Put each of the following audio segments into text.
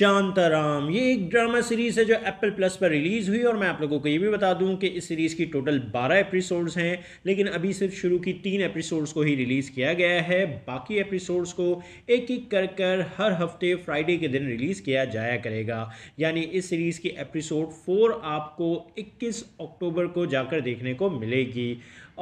शांताराम ये एक drama series है जो एप्पल प्लस पर रिलीज़ हुई और मैं आप लोगों को ये भी बता दूं कि इस सीरीज़ की टोटल 12 एपिसोड्स हैं लेकिन अभी सिर्फ शुरू की तीन एपिसोड्स को ही रिलीज़ किया गया है बाकी एपिसोड्स को एक एक कर कर हर हफ्ते फ्राइडे के दिन रिलीज़ किया जाया करेगा यानी इस सीरीज़ की एपिसोड फोर आपको इक्कीस अक्टूबर को जाकर देखने को मिलेगी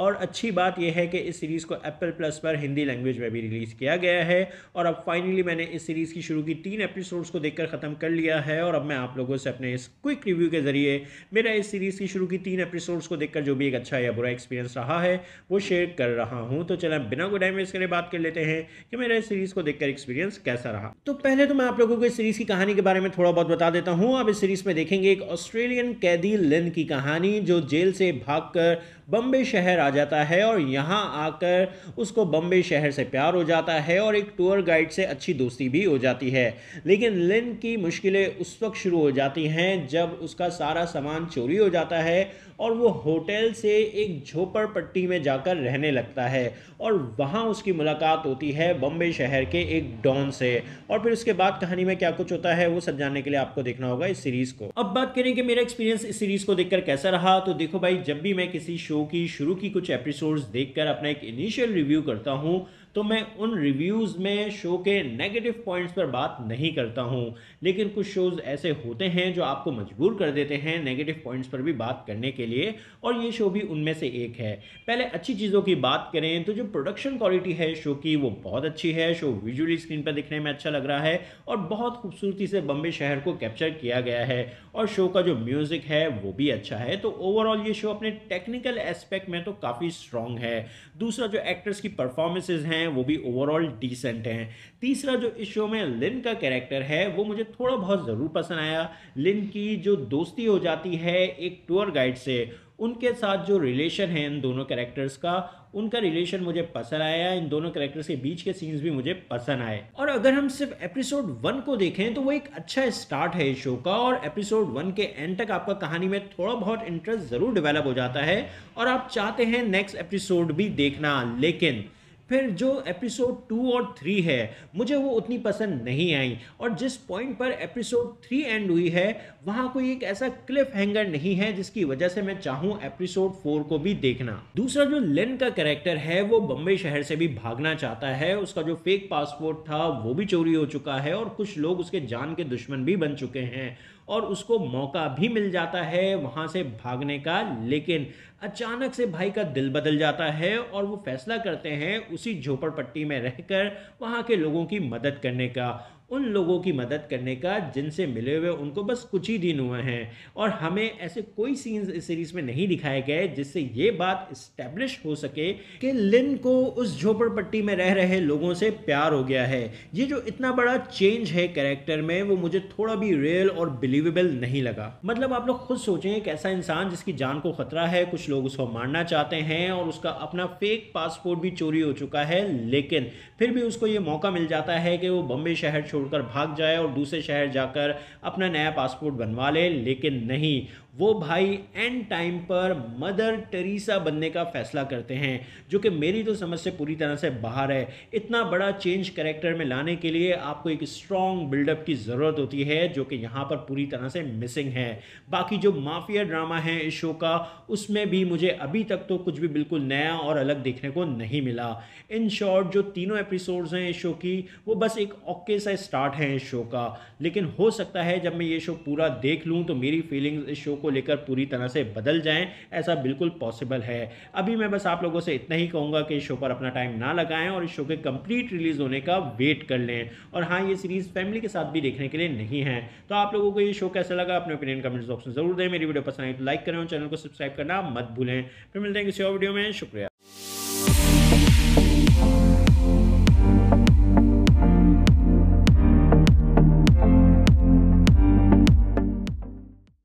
और अच्छी बात यह है कि इस सीरीज़ को एप्पल प्लस पर हिंदी लैंग्वेज में भी रिलीज़ किया गया है और अब फाइनली मैंने इस सीरीज़ की शुरू की तीन एपिसोड्स को देखकर ख़त्म कर लिया है और अब मैं आप लोगों से अपने इस क्विक रिव्यू के ज़रिए मेरा इस सीरीज़ की शुरू की तीन एपिसोड्स को देखकर जो भी एक अच्छा या बुरा एक्सपीरियंस रहा है वो शेयर कर रहा हूँ तो चलें बिना कोई डैमेज वेस्ट करें बात कर लेते हैं कि मेरा इस सीरीज़ को देखकर एक्सपीरियंस कैसा रहा तो पहले तो मैं आप लोगों को इस सीरीज़ की कहानी के बारे में थोड़ा बहुत बता देता हूँ आप इस सीरीज़ में देखेंगे एक ऑस्ट्रेलियन कैदी लिन की कहानी जो जेल से भाग बम्बे शहर आ जाता है और यहाँ आकर उसको बम्बे शहर से प्यार हो जाता है और एक टूर गाइड से अच्छी दोस्ती भी हो जाती है लेकिन लिन की मुश्किलें उस वक्त शुरू हो जाती हैं जब उसका सारा सामान चोरी हो जाता है और वो होटल से एक झोपड़पट्टी में जाकर रहने लगता है और वहाँ उसकी मुलाकात होती है बम्बे शहर के एक डॉन से और फिर उसके बाद कहानी में क्या कुछ होता है वो सब जानने के लिए आपको देखना होगा इस सीरीज़ को अब बात करें कि मेरा एक्सपीरियंस इस सीरीज़ को देखकर कैसा रहा तो देखो भाई जब भी मैं किसी शो की शुरू की कुछ एपिसोड्स देखकर अपना एक इनिशियल रिव्यू करता हूँ तो मैं उन रिव्यूज़ में शो के नेगेटिव पॉइंट्स पर बात नहीं करता हूँ लेकिन कुछ शोज़ ऐसे होते हैं जो आपको मजबूर कर देते हैं नेगेटिव पॉइंट्स पर भी बात करने के लिए और ये शो भी उनमें से एक है पहले अच्छी चीज़ों की बात करें तो जो प्रोडक्शन क्वालिटी है शो की वो बहुत अच्छी है शो विजुअली स्क्रीन पर दिखने में अच्छा लग रहा है और बहुत खूबसूरती से बम्बे शहर को कैप्चर किया गया है और शो का जो म्यूज़िक है वो भी अच्छा है तो ओवरऑल ये शो अपने टेक्निकल एस्पेक्ट में तो काफ़ी स्ट्रॉन्ग है दूसरा जो एक्टर्स की परफॉर्मेंसेज हैं हैं वो भी ओवरऑल डिसेंट हैं तीसरा जो इस शो में लिन का कैरेक्टर है वो मुझे थोड़ा बहुत ज़रूर पसंद आया लिन की जो दोस्ती हो जाती है एक टूर गाइड से उनके साथ जो रिलेशन है इन दोनों कैरेक्टर्स का उनका रिलेशन मुझे पसंद आया इन दोनों कैरेक्टर्स के बीच के सीन्स भी मुझे पसंद आए और अगर हम सिर्फ एपिसोड वन को देखें तो वो एक अच्छा स्टार्ट है इस शो का और एपिसोड वन के एंड तक आपका कहानी में थोड़ा बहुत इंटरेस्ट ज़रूर डेवलप हो जाता है और आप चाहते हैं नेक्स्ट एपिसोड भी देखना लेकिन फिर जो एपिसोड टू और थ्री है मुझे वो उतनी पसंद नहीं आई और जिस पॉइंट पर एपिसोड थ्री एंड हुई है वहाँ कोई एक ऐसा क्लिफ हैंगर नहीं है जिसकी वजह से मैं चाहूँ एपिसोड फोर को भी देखना दूसरा जो लेन का कैरेक्टर है वो बम्बे शहर से भी भागना चाहता है उसका जो फेक पासपोर्ट था वो भी चोरी हो चुका है और कुछ लोग उसके जान के दुश्मन भी बन चुके हैं और उसको मौका भी मिल जाता है वहाँ से भागने का लेकिन अचानक से भाई का दिल बदल जाता है और वो फैसला करते हैं उसी झोपड़पट्टी में रहकर वहाँ के लोगों की मदद करने का उन लोगों की मदद करने का जिनसे मिले हुए उनको बस कुछ ही दिन हुए हैं और हमें ऐसे कोई सीन्स इस सीरीज़ में नहीं दिखाए गए जिससे ये बात इस्टेब्लिश हो सके कि लिन को उस झोपड़पट्टी में रह रहे लोगों से प्यार हो गया है ये जो इतना बड़ा चेंज है कैरेक्टर में वो मुझे थोड़ा भी रियल और बिलीवेबल नहीं लगा मतलब आप लोग खुद सोचें एक ऐसा इंसान जिसकी जान को खतरा है कुछ लोग उसको मारना चाहते हैं और उसका अपना फेक पासपोर्ट भी चोरी हो चुका है लेकिन फिर भी उसको ये मौका मिल जाता है कि वो बम्बे शहर छोड़ छोड़कर भाग जाए और दूसरे शहर जाकर अपना नया पासपोर्ट बनवा ले लेकिन नहीं वो भाई एंड टाइम पर मदर टेरेसा बनने का फैसला करते हैं जो कि मेरी तो समझ से पूरी तरह से बाहर है इतना बड़ा चेंज करेक्टर में लाने के लिए आपको एक स्ट्रॉन्ग बिल्डअप की ज़रूरत होती है जो कि यहाँ पर पूरी तरह से मिसिंग है बाकी जो माफिया ड्रामा है इस शो का उसमें भी मुझे अभी तक तो कुछ भी बिल्कुल नया और अलग देखने को नहीं मिला इन शॉर्ट जो तीनों एपिसोड्स हैं इस शो की वो बस एक ओके सा स्टार्ट है इस शो का लेकिन हो सकता है जब मैं ये शो पूरा देख लूँ तो मेरी फीलिंग्स इस शो को लेकर पूरी तरह से बदल जाएँ ऐसा बिल्कुल पॉसिबल है अभी मैं बस आप लोगों से इतना ही कहूँगा कि इस शो पर अपना टाइम ना लगाएं और इस शो के कंप्लीट रिलीज़ होने का वेट कर लें और हाँ ये सीरीज़ फैमिली के साथ भी देखने के लिए नहीं है तो आप लोगों को ये शो कैसा लगा अपने ओपिनियन कमेंट्स बॉक्स में जरूर दें मेरी वीडियो पसंद आई तो लाइक करें और चैनल को सब्सक्राइब करना मत भूलें फिर मिलते हैं किसी और वीडियो में शुक्रिया